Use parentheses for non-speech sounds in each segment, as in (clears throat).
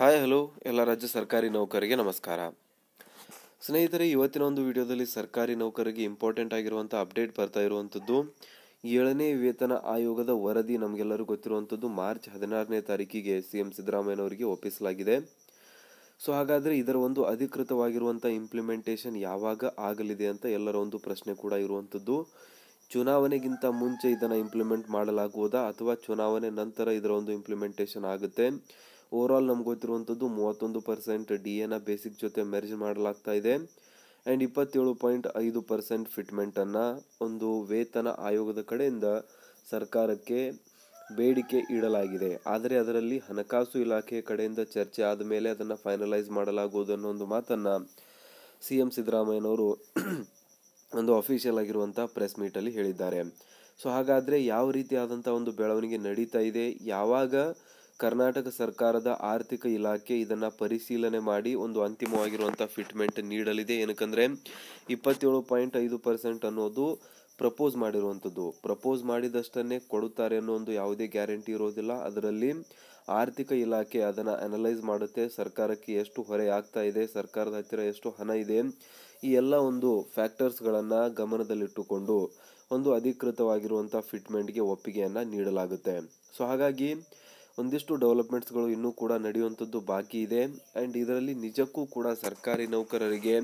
hi hello ಎಲ್ಲ ರಾಜ್ಯ ಸರ್ಕಾರಿ ನೌಕರಿಗೆ ನಮಸ್ಕಾರ ಸ್ನೇಹಿತರೆ ಇವತ್ತಿನ ಒಂದು ವಿಡಿಯೋದಲ್ಲಿ ಸರ್ಕಾರಿ ನೌಕರಿಗೆ ಇಂಪಾರ್ಟೆಂಟ್ ಆಗಿರುವಂಥ ಅಪ್ಡೇಟ್ ಬರ್ತಾ ಇರುವಂಥದ್ದು ಏಳನೇ ವೇತನ ಆಯೋಗದ ವರದಿ ನಮಗೆಲ್ಲರೂ ಗೊತ್ತಿರುವಂಥದ್ದು ಮಾರ್ಚ್ ಹದಿನಾರನೇ ತಾರೀಕಿಗೆ ಸಿ ಎಂ ಸಿದ್ದರಾಮಯ್ಯನವರಿಗೆ ಒಪ್ಪಿಸಲಾಗಿದೆ ಸೊ ಹಾಗಾದರೆ ಇದರ ಒಂದು ಅಧಿಕೃತವಾಗಿರುವಂಥ ಇಂಪ್ಲಿಮೆಂಟೇಷನ್ ಯಾವಾಗ ಆಗಲಿದೆ ಅಂತ ಎಲ್ಲರ ಒಂದು ಪ್ರಶ್ನೆ ಕೂಡ ಇರುವಂಥದ್ದು ಚುನಾವಣೆಗಿಂತ ಮುಂಚೆ ಇದನ್ನು ಇಂಪ್ಲಿಮೆಂಟ್ ಮಾಡಲಾಗುವುದಾ ಅಥವಾ ಚುನಾವಣೆ ನಂತರ ಇದರ ಒಂದು ಇಂಪ್ಲಿಮೆಂಟೇಷನ್ ಆಗುತ್ತೆ ಓವರಾಲ್ ನಮ್ಗೆ ಗೊತ್ತಿರುವಂಥದ್ದು ಮೂವತ್ತೊಂದು ಪರ್ಸೆಂಟ್ ಡಿ ಎನ ಬೇಸಿಕ್ ಜೊತೆ ಮೆರ್ಜ್ ಮಾಡಲಾಗ್ತಾ ಇದೆ ಆ್ಯಂಡ್ ಇಪ್ಪತ್ತೇಳು ಪಾಯಿಂಟ್ ಐದು ಪರ್ಸೆಂಟ್ ಫಿಟ್ಮೆಂಟನ್ನು ಒಂದು ವೇತನ ಆಯೋಗದ ಕಡೆಯಿಂದ ಸರ್ಕಾರಕ್ಕೆ ಬೇಡಿಕೆ ಇಡಲಾಗಿದೆ ಆದರೆ ಅದರಲ್ಲಿ ಹಣಕಾಸು ಇಲಾಖೆ ಕಡೆಯಿಂದ ಚರ್ಚೆ ಆದ ಮೇಲೆ ಅದನ್ನು ಫೈನಲೈಸ್ ಮಾಡಲಾಗುವುದು ಅನ್ನೋ ಒಂದು ಮಾತನ್ನು ಸಿ ಎಮ್ ಸಿದ್ದರಾಮಯ್ಯನವರು (clears throat) ಒಂದು ಅಫಿಷಿಯಲ್ ಆಗಿರುವಂಥ ಪ್ರೆಸ್ ಮೀಟಲ್ಲಿ ಹೇಳಿದ್ದಾರೆ ಸೊ ಹಾಗಾದರೆ ಯಾವ ರೀತಿಯಾದಂಥ ಒಂದು ಬೆಳವಣಿಗೆ ನಡೀತಾ ಇದೆ ಯಾವಾಗ ಕರ್ನಾಟಕ ಸರ್ಕಾರದ ಆರ್ಥಿಕ ಇಲಾಖೆ ಇದನ್ನ ಪರಿಶೀಲನೆ ಮಾಡಿ ಒಂದು ಅಂತಿಮವಾಗಿರುವಂತಹ ಫಿಟ್ಮೆಂಟ್ ನೀಡಲಿದೆ ಏನಕ್ಕಂದ್ರೆ ಇಪ್ಪತ್ತೇಳು ಪಾಯಿಂಟ್ ಐದು ಪರ್ಸೆಂಟ್ ಅನ್ನೋದು ಪ್ರಪೋಸ್ ಮಾಡಿರುವಂಥದ್ದು ಪ್ರಪೋಸ್ ಮಾಡಿದಷ್ಟನ್ನೇ ಕೊಡುತ್ತಾರೆ ಅನ್ನೋ ಒಂದು ಯಾವುದೇ ಗ್ಯಾರಂಟಿ ಇರೋದಿಲ್ಲ ಅದರಲ್ಲಿ ಆರ್ಥಿಕ ಇಲಾಖೆ ಅದನ್ನು ಅನಲೈಸ್ ಮಾಡುತ್ತೆ ಸರ್ಕಾರಕ್ಕೆ ಎಷ್ಟು ಹೊರೆ ಆಗ್ತಾ ಇದೆ ಸರ್ಕಾರದ ಹತ್ತಿರ ಎಷ್ಟು ಹಣ ಇದೆ ಈ ಎಲ್ಲ ಒಂದು ಫ್ಯಾಕ್ಟರ್ಸ್ಗಳನ್ನು ಗಮನದಲ್ಲಿಟ್ಟುಕೊಂಡು ಒಂದು ಅಧಿಕೃತವಾಗಿರುವಂಥ ಫಿಟ್ಮೆಂಟ್ಗೆ ಒಪ್ಪಿಗೆಯನ್ನು ನೀಡಲಾಗುತ್ತೆ ಸೊ ಹಾಗಾಗಿ ಒಂದಿಷ್ಟು ಡೆವಲಪ್ಮೆಂಟ್ಸ್ಗಳು ಇನ್ನೂ ಕೂಡ ನಡೆಯುವಂಥದ್ದು ಬಾಕಿ ಇದೆ ಆ್ಯಂಡ್ ಇದರಲ್ಲಿ ನಿಜಕ್ಕೂ ಕೂಡ ಸರ್ಕಾರಿ ನೌಕರರಿಗೆ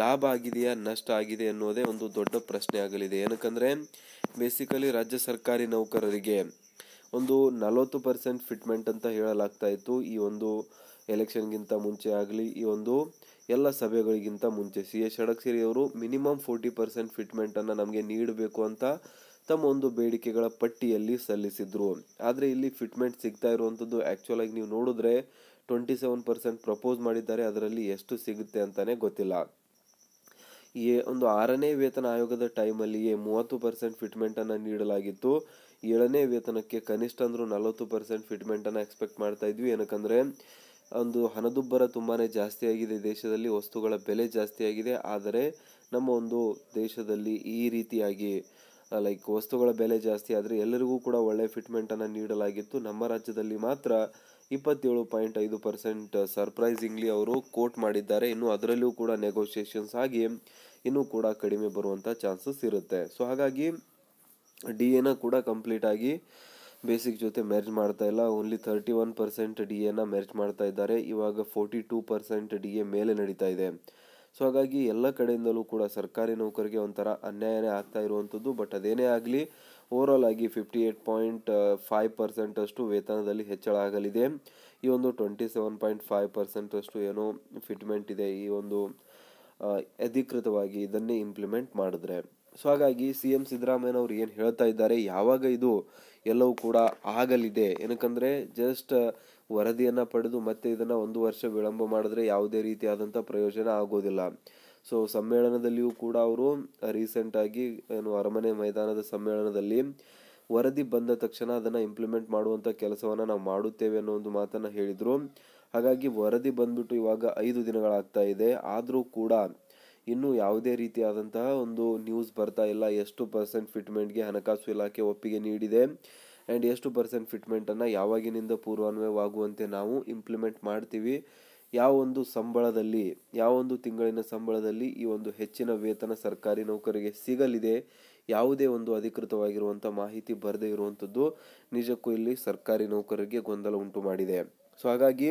ಲಾಭ ಆಗಿದೆಯಾ ನಷ್ಟ ಆಗಿದೆ ಅನ್ನೋದೇ ಒಂದು ದೊಡ್ಡ ಪ್ರಶ್ನೆ ಆಗಲಿದೆ ಏನಕ್ಕಂದರೆ ಬೇಸಿಕಲಿ ರಾಜ್ಯ ಸರ್ಕಾರಿ ನೌಕರರಿಗೆ ಒಂದು ನಲವತ್ತು ಪರ್ಸೆಂಟ್ ಫಿಟ್ಮೆಂಟ್ ಅಂತ ಹೇಳಲಾಗ್ತಾ ಇತ್ತು ಈ ಒಂದು ಎಲೆಕ್ಷನ್ಗಿಂತ ಮುಂಚೆ ಆಗಲಿ ಈ ಒಂದು ಎಲ್ಲ ಸಭೆಗಳಿಗಿಂತ ಮುಂಚೆ ಸಿ ಎಸ್ ಅವರು ಮಿನಿಮಮ್ ಫೋರ್ಟಿ ಪರ್ಸೆಂಟ್ ಫಿಟ್ಮೆಂಟನ್ನು ನಮಗೆ ನೀಡಬೇಕು ಅಂತ ತಮ್ಮ ಒಂದು ಬೇಡಿಕೆಗಳ ಪಟ್ಟಿಯಲ್ಲಿ ಸಲ್ಲಿಸಿದ್ರು ಆದರೆ ಇಲ್ಲಿ ಫಿಟ್ಮೆಂಟ್ ಸಿಗ್ತಾ ಇರುವಂಥದ್ದು ಆ್ಯಕ್ಚುಲ್ ಆಗಿ ನೀವು ನೋಡಿದ್ರೆ ಟ್ವೆಂಟಿ ಸೆವೆನ್ ಪರ್ಸೆಂಟ್ ಪ್ರಪೋಸ್ ಮಾಡಿದ್ದಾರೆ ಅದರಲ್ಲಿ ಎಷ್ಟು ಸಿಗುತ್ತೆ ಅಂತಲೇ ಗೊತ್ತಿಲ್ಲ ಎ ಒಂದು ಆರನೇ ವೇತನ ಆಯೋಗದ ಟೈಮಲ್ಲಿಯೇ ಮೂವತ್ತು ಪರ್ಸೆಂಟ್ ಫಿಟ್ಮೆಂಟನ್ನು ನೀಡಲಾಗಿತ್ತು ಏಳನೇ ವೇತನಕ್ಕೆ ಕನಿಷ್ಠ ಅಂದರೂ ನಲವತ್ತು ಪರ್ಸೆಂಟ್ ಫಿಟ್ಮೆಂಟನ್ನು ಎಕ್ಸ್ಪೆಕ್ಟ್ ಮಾಡ್ತಾ ಇದ್ವಿ ಏನಕ್ಕಂದರೆ ಒಂದು ಹಣದುಬ್ಬರ ತುಂಬಾ ಜಾಸ್ತಿ ಆಗಿದೆ ದೇಶದಲ್ಲಿ ವಸ್ತುಗಳ ಬೆಲೆ ಜಾಸ್ತಿ ಆಗಿದೆ ಆದರೆ ನಮ್ಮ ಒಂದು ದೇಶದಲ್ಲಿ ಈ ರೀತಿಯಾಗಿ ಲೈಕ್ ವಸ್ತುಗಳ ಬೆಲೆ ಜಾಸ್ತಿ ಆದರೆ ಎಲ್ಲರಿಗೂ ಕೂಡ ಒಳ್ಳೆಯ ಫಿಟ್ಮೆಂಟನ್ನು ನೀಡಲಾಗಿತ್ತು ನಮ್ಮ ರಾಜ್ಯದಲ್ಲಿ ಮಾತ್ರ ಇಪ್ಪತ್ತೇಳು ಪಾಯಿಂಟ್ ಐದು ಪರ್ಸೆಂಟ್ ಸರ್ಪ್ರೈಸಿಂಗ್ಲಿ ಅವರು ಕೋಟ್ ಮಾಡಿದ್ದಾರೆ ಇನ್ನು ಅದರಲ್ಲೂ ಕೂಡ ನೆಗೋಷಿಯೇಷನ್ಸ್ ಆಗಿ ಇನ್ನೂ ಕೂಡ ಕಡಿಮೆ ಬರುವಂಥ ಚಾನ್ಸಸ್ ಇರುತ್ತೆ ಸೊ ಹಾಗಾಗಿ ಡಿ ಎನ ಕೂಡ ಕಂಪ್ಲೀಟಾಗಿ ಬೇಸಿಕ್ ಜೊತೆ ಮ್ಯಾರೇಜ್ ಮಾಡ್ತಾ ಇಲ್ಲ only thirty one percent D ಎನ ಮ್ಯಾರೇಜ್ ಮಾಡ್ತಾ ಇದ್ದಾರೆ ಇವಾಗ forty two percent D A ಮೇಲೆ ನಡೀತಾ ಇದೆ ಸೊ ಹಾಗಾಗಿ ಎಲ್ಲ ಕಡೆಯಿಂದಲೂ ಕೂಡ ಸರ್ಕಾರಿ ನೌಕರಿಗೆ ಒಂಥರ ಅನ್ಯಾಯನೇ ಆಗ್ತಾ ಇರುವಂಥದ್ದು ಬಟ್ ಅದೇನೇ ಆಗಲಿ ಓವರಾಲ್ ಆಗಿ ಫಿಫ್ಟಿ ಏಟ್ ಪಾಯಿಂಟ್ ಫೈವ್ ಪರ್ಸೆಂಟಷ್ಟು ವೇತನದಲ್ಲಿ ಹೆಚ್ಚಳ ಆಗಲಿದೆ ಈ ಒಂದು ಟ್ವೆಂಟಿ ಸೆವೆನ್ ಪಾಯಿಂಟ್ ಫೈವ್ ಪರ್ಸೆಂಟಷ್ಟು ಏನೋ ಫಿಟ್ಮೆಂಟ್ ಇದೆ ಈ ಒಂದು ಅಧಿಕೃತವಾಗಿ ಇದನ್ನೇ ಇಂಪ್ಲಿಮೆಂಟ್ ಮಾಡಿದ್ರೆ ಸೊ ಹಾಗಾಗಿ ಸಿ ಎಂ ಸಿದ್ದರಾಮಯ್ಯನವ್ರು ಏನು ಹೇಳ್ತಾ ಇದ್ದಾರೆ ಯಾವಾಗ ಇದು ಎಲ್ಲವೂ ಕೂಡ ಆಗಲಿದೆ ಏನಕ್ಕಂದರೆ ಜಸ್ಟ್ ವರದಿಯನ್ನು ಪಡೆದು ಮತ್ತೆ ಇದನ್ನು ಒಂದು ವರ್ಷ ವಿಳಂಬ ಮಾಡಿದ್ರೆ ಯಾವುದೇ ರೀತಿಯಾದಂಥ ಪ್ರಯೋಜನ ಆಗೋದಿಲ್ಲ ಸೊ ಸಮ್ಮೇಳನದಲ್ಲಿಯೂ ಕೂಡ ಅವರು ರೀಸೆಂಟಾಗಿ ಏನು ಅರಮನೆ ಮೈದಾನದ ಸಮ್ಮೇಳನದಲ್ಲಿ ವರದಿ ಬಂದ ತಕ್ಷಣ ಅದನ್ನು ಇಂಪ್ಲಿಮೆಂಟ್ ಮಾಡುವಂಥ ಕೆಲಸವನ್ನು ನಾವು ಮಾಡುತ್ತೇವೆ ಅನ್ನೋ ಒಂದು ಮಾತನ್ನು ಹೇಳಿದರು ಹಾಗಾಗಿ ವರದಿ ಬಂದ್ಬಿಟ್ಟು ಇವಾಗ ಐದು ದಿನಗಳಾಗ್ತಾ ಇದೆ ಆದರೂ ಕೂಡ ಇನ್ನೂ ಯಾವುದೇ ರೀತಿಯಾದಂತಹ ಒಂದು ನ್ಯೂಸ್ ಬರ್ತಾ ಇಲ್ಲ ಎಷ್ಟು ಪರ್ಸೆಂಟ್ ಫಿಟ್ಮೆಂಟ್ಗೆ ಹಣಕಾಸು ಇಲಾಖೆ ಒಪ್ಪಿಗೆ ನೀಡಿದೆ ಆ್ಯಂಡ್ ಎಷ್ಟು ಪರ್ಸೆಂಟ್ ಫಿಟ್ಮೆಂಟನ್ನು ಯಾವಾಗಿನಿಂದ ಪೂರ್ವಾನ್ವಯವಾಗುವಂತೆ ನಾವು ಇಂಪ್ಲಿಮೆಂಟ್ ಮಾಡ್ತೀವಿ ಯಾವ ಒಂದು ಸಂಬಳದಲ್ಲಿ ಯಾವ ಒಂದು ತಿಂಗಳಿನ ಸಂಬಳದಲ್ಲಿ ಈ ಒಂದು ಹೆಚ್ಚಿನ ವೇತನ ಸರ್ಕಾರಿ ನೌಕರಿಗೆ ಸಿಗಲಿದೆ ಯಾವುದೇ ಒಂದು ಅಧಿಕೃತವಾಗಿರುವಂಥ ಮಾಹಿತಿ ಬರದೇ ಇರುವಂಥದ್ದು ನಿಜಕ್ಕೂ ಇಲ್ಲಿ ಸರ್ಕಾರಿ ನೌಕರರಿಗೆ ಗೊಂದಲ ಉಂಟು ಮಾಡಿದೆ ಸೊ ಹಾಗಾಗಿ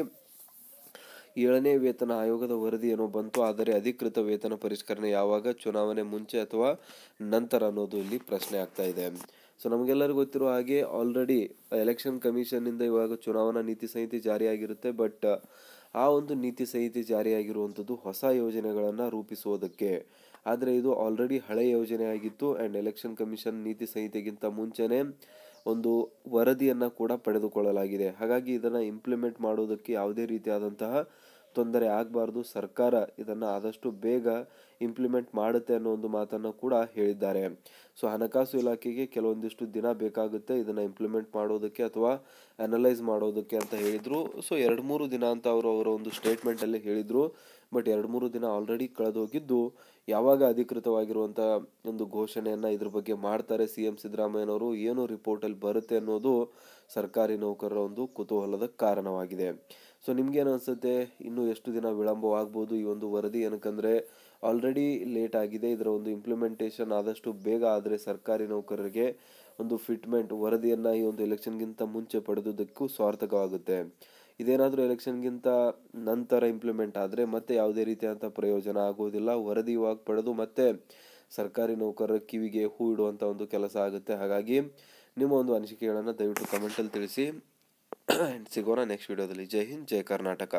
ಏಳನೇ ವೇತನ ಆಯೋಗದ ವರದಿಯನ್ನು ಬಂತು ಆದರೆ ಅಧಿಕೃತ ವೇತನ ಪರಿಷ್ಕರಣೆ ಯಾವಾಗ ಚುನಾವಣೆ ಮುಂಚೆ ಅಥವಾ ನಂತರ ಅನ್ನೋದು ಇಲ್ಲಿ ಪ್ರಶ್ನೆ ಆಗ್ತಾ ಇದೆ ಸೊ ನಮಗೆಲ್ಲರಿಗೂ ಗೊತ್ತಿರೋ ಹಾಗೆ ಆಲ್ರೆಡಿ ಎಲೆಕ್ಷನ್ ಕಮಿಷನ್ನಿಂದ ಇವಾಗ ಚುನಾವಣಾ ನೀತಿ ಸಂಹಿತೆ ಜಾರಿಯಾಗಿರುತ್ತೆ ಬಟ್ ಆ ಒಂದು ನೀತಿ ಸಂಹಿತೆ ಜಾರಿಯಾಗಿರುವಂಥದ್ದು ಹೊಸ ಯೋಜನೆಗಳನ್ನು ರೂಪಿಸೋದಕ್ಕೆ ಆದರೆ ಇದು ಆಲ್ರೆಡಿ ಹಳೆಯ ಯೋಜನೆ ಆಗಿತ್ತು ಆ್ಯಂಡ್ ಎಲೆಕ್ಷನ್ ಕಮಿಷನ್ ನೀತಿ ಸಂಹಿತೆಗಿಂತ ಮುಂಚೆನೇ ಒಂದು ವರದಿಯನ್ನು ಕೂಡ ಪಡೆದುಕೊಳ್ಳಲಾಗಿದೆ ಹಾಗಾಗಿ ಇದನ್ನು ಇಂಪ್ಲಿಮೆಂಟ್ ಮಾಡೋದಕ್ಕೆ ಯಾವುದೇ ರೀತಿಯಾದಂತಹ ತೊಂದರೆ ಆಗಬಾರ್ದು ಸರ್ಕಾರ ಇದನ್ನು ಆದಷ್ಟು ಬೇಗ ಇಂಪ್ಲಿಮೆಂಟ್ ಮಾಡುತ್ತೆ ಅನ್ನೋ ಒಂದು ಮಾತನ್ನು ಕೂಡ ಹೇಳಿದ್ದಾರೆ ಸೊ ಹಣಕಾಸು ಇಲಾಖೆಗೆ ಕೆಲವೊಂದಿಷ್ಟು ದಿನ ಬೇಕಾಗುತ್ತೆ ಇದನ್ನು ಇಂಪ್ಲಿಮೆಂಟ್ ಮಾಡೋದಕ್ಕೆ ಅಥವಾ ಅನಲೈಸ್ ಮಾಡೋದಕ್ಕೆ ಅಂತ ಹೇಳಿದರು ಸೊ ಎರಡು ಮೂರು ದಿನ ಅಂತ ಅವರು ಅವರ ಒಂದು ಸ್ಟೇಟ್ಮೆಂಟಲ್ಲಿ ಹೇಳಿದರು ಬಟ್ ಎರಡು ಮೂರು ದಿನ ಆಲ್ರೆಡಿ ಕಳೆದೋಗಿದ್ದು ಯಾವಾಗ ಅಧಿಕೃತವಾಗಿರುವಂಥ ಒಂದು ಘೋಷಣೆಯನ್ನು ಇದ್ರ ಬಗ್ಗೆ ಮಾಡ್ತಾರೆ ಸಿ ಎಂ ಸಿದ್ದರಾಮಯ್ಯನವರು ಏನು ರಿಪೋರ್ಟಲ್ಲಿ ಬರುತ್ತೆ ಅನ್ನೋದು ಸರ್ಕಾರಿ ನೌಕರರ ಒಂದು ಕುತೂಹಲದ ಕಾರಣವಾಗಿದೆ ಸೊ ನಿಮ್ಗೇನು ಅನಿಸುತ್ತೆ ಇನ್ನೂ ಎಷ್ಟು ದಿನ ವಿಳಂಬವಾಗ್ಬೋದು ಈ ಒಂದು ವರದಿ ಏನಕ್ಕಂದರೆ ಆಲ್ರೆಡಿ ಲೇಟ್ ಆಗಿದೆ ಇದರ ಒಂದು ಇಂಪ್ಲಿಮೆಂಟೇಷನ್ ಆದಷ್ಟು ಬೇಗ ಆದರೆ ಸರ್ಕಾರಿ ನೌಕರರಿಗೆ ಒಂದು ಫಿಟ್ಮೆಂಟ್ ವರದಿಯನ್ನು ಈ ಒಂದು ಎಲೆಕ್ಷನ್ಗಿಂತ ಮುಂಚೆ ಪಡೆದುದಕ್ಕೂ ಸಾರ್ಥಕವಾಗುತ್ತೆ ಇದೇನಾದರೂ ಎಲೆಕ್ಷನ್ಗಿಂತ ನಂತರ ಇಂಪ್ಲಿಮೆಂಟ್ ಆದರೆ ಮತ್ತೆ ಯಾವುದೇ ರೀತಿಯಾದಂಥ ಪ್ರಯೋಜನ ಆಗೋದಿಲ್ಲ ವರದಿ ಇವಾಗ ಪಡೆದು ಮತ್ತೆ ಸರ್ಕಾರಿ ನೌಕರರ ಕಿವಿಗೆ ಹೂ ಇಡುವಂಥ ಒಂದು ಕೆಲಸ ಆಗುತ್ತೆ ಹಾಗಾಗಿ ನಿಮ್ಮ ಒಂದು ಅನಿಸಿಕೆಗಳನ್ನು ದಯವಿಟ್ಟು ಕಮೆಂಟಲ್ಲಿ ತಿಳಿಸಿ ಸಿಗೋಣ ನೆಕ್ಸ್ಟ್ ವಿಡಿಯೋದಲ್ಲಿ ಜೈ ಹಿಂದ್ ಜೈ ಕರ್ನಾಟಕ